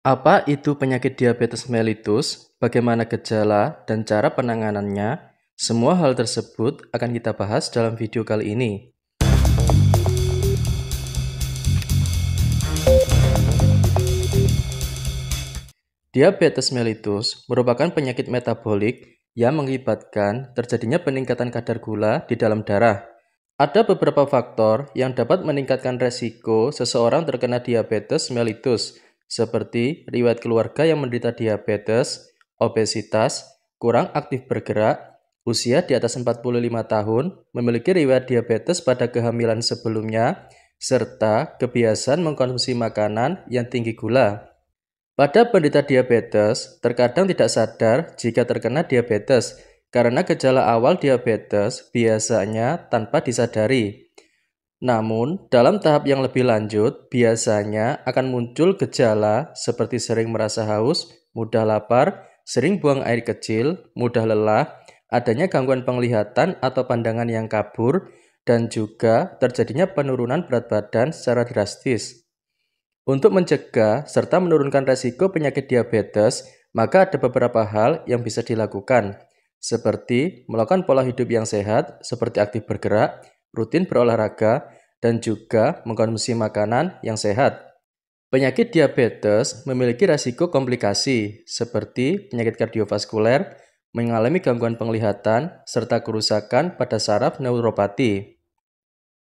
Apa itu penyakit diabetes mellitus? Bagaimana gejala dan cara penanganannya? Semua hal tersebut akan kita bahas dalam video kali ini. Diabetes mellitus merupakan penyakit metabolik yang mengibatkan terjadinya peningkatan kadar gula di dalam darah. Ada beberapa faktor yang dapat meningkatkan resiko seseorang terkena diabetes mellitus, seperti riwayat keluarga yang menderita diabetes, obesitas, kurang aktif bergerak, usia di atas 45 tahun, memiliki riwayat diabetes pada kehamilan sebelumnya, serta kebiasaan mengkonsumsi makanan yang tinggi gula. Pada penderita diabetes, terkadang tidak sadar jika terkena diabetes karena gejala awal diabetes biasanya tanpa disadari. Namun, dalam tahap yang lebih lanjut, biasanya akan muncul gejala seperti sering merasa haus, mudah lapar, sering buang air kecil, mudah lelah, adanya gangguan penglihatan atau pandangan yang kabur, dan juga terjadinya penurunan berat badan secara drastis. Untuk mencegah serta menurunkan risiko penyakit diabetes, maka ada beberapa hal yang bisa dilakukan, seperti melakukan pola hidup yang sehat, seperti aktif bergerak, rutin berolahraga, dan juga mengkonsumsi makanan yang sehat. Penyakit diabetes memiliki risiko komplikasi seperti penyakit kardiovaskuler, mengalami gangguan penglihatan, serta kerusakan pada saraf neuropati.